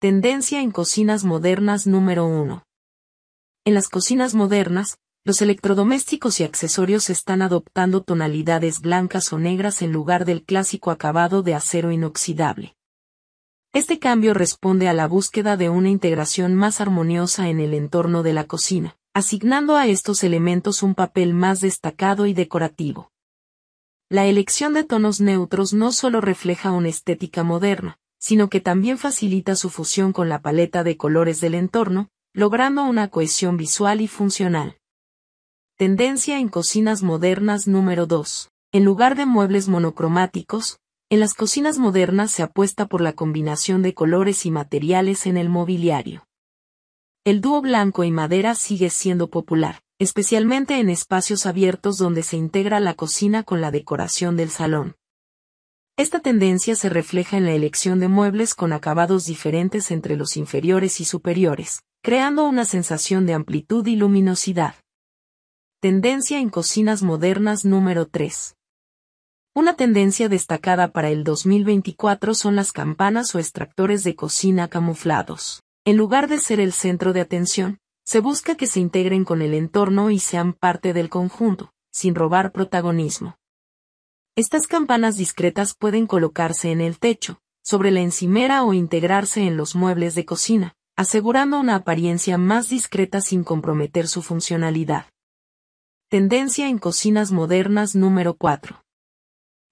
Tendencia en cocinas modernas número 1. En las cocinas modernas, los electrodomésticos y accesorios están adoptando tonalidades blancas o negras en lugar del clásico acabado de acero inoxidable. Este cambio responde a la búsqueda de una integración más armoniosa en el entorno de la cocina, asignando a estos elementos un papel más destacado y decorativo. La elección de tonos neutros no solo refleja una estética moderna, sino que también facilita su fusión con la paleta de colores del entorno, logrando una cohesión visual y funcional. Tendencia en cocinas modernas número 2. En lugar de muebles monocromáticos, en las cocinas modernas se apuesta por la combinación de colores y materiales en el mobiliario. El dúo blanco y madera sigue siendo popular, especialmente en espacios abiertos donde se integra la cocina con la decoración del salón. Esta tendencia se refleja en la elección de muebles con acabados diferentes entre los inferiores y superiores, creando una sensación de amplitud y luminosidad. Tendencia en cocinas modernas número 3. Una tendencia destacada para el 2024 son las campanas o extractores de cocina camuflados. En lugar de ser el centro de atención, se busca que se integren con el entorno y sean parte del conjunto, sin robar protagonismo. Estas campanas discretas pueden colocarse en el techo, sobre la encimera o integrarse en los muebles de cocina, asegurando una apariencia más discreta sin comprometer su funcionalidad. Tendencia en cocinas modernas número 4.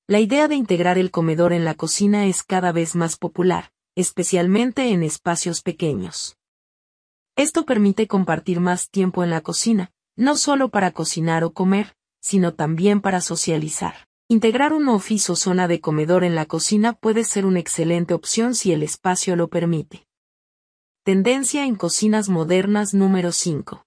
La idea de integrar el comedor en la cocina es cada vez más popular, especialmente en espacios pequeños. Esto permite compartir más tiempo en la cocina, no solo para cocinar o comer, sino también para socializar. Integrar un office o zona de comedor en la cocina puede ser una excelente opción si el espacio lo permite. Tendencia en cocinas modernas número 5.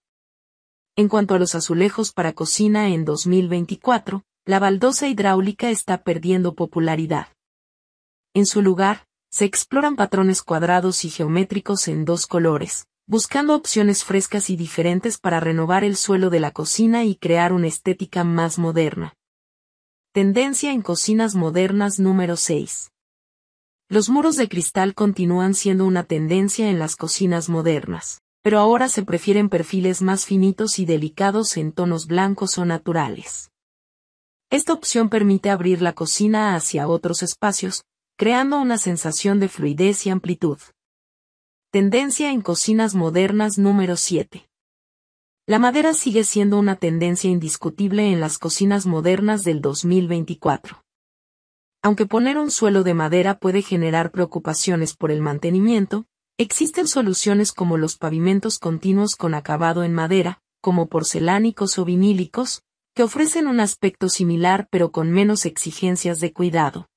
En cuanto a los azulejos para cocina en 2024, la baldosa hidráulica está perdiendo popularidad. En su lugar, se exploran patrones cuadrados y geométricos en dos colores, buscando opciones frescas y diferentes para renovar el suelo de la cocina y crear una estética más moderna. Tendencia en cocinas modernas número 6. Los muros de cristal continúan siendo una tendencia en las cocinas modernas, pero ahora se prefieren perfiles más finitos y delicados en tonos blancos o naturales. Esta opción permite abrir la cocina hacia otros espacios, creando una sensación de fluidez y amplitud. Tendencia en cocinas modernas número 7. La madera sigue siendo una tendencia indiscutible en las cocinas modernas del 2024. Aunque poner un suelo de madera puede generar preocupaciones por el mantenimiento, existen soluciones como los pavimentos continuos con acabado en madera, como porcelánicos o vinílicos, que ofrecen un aspecto similar pero con menos exigencias de cuidado.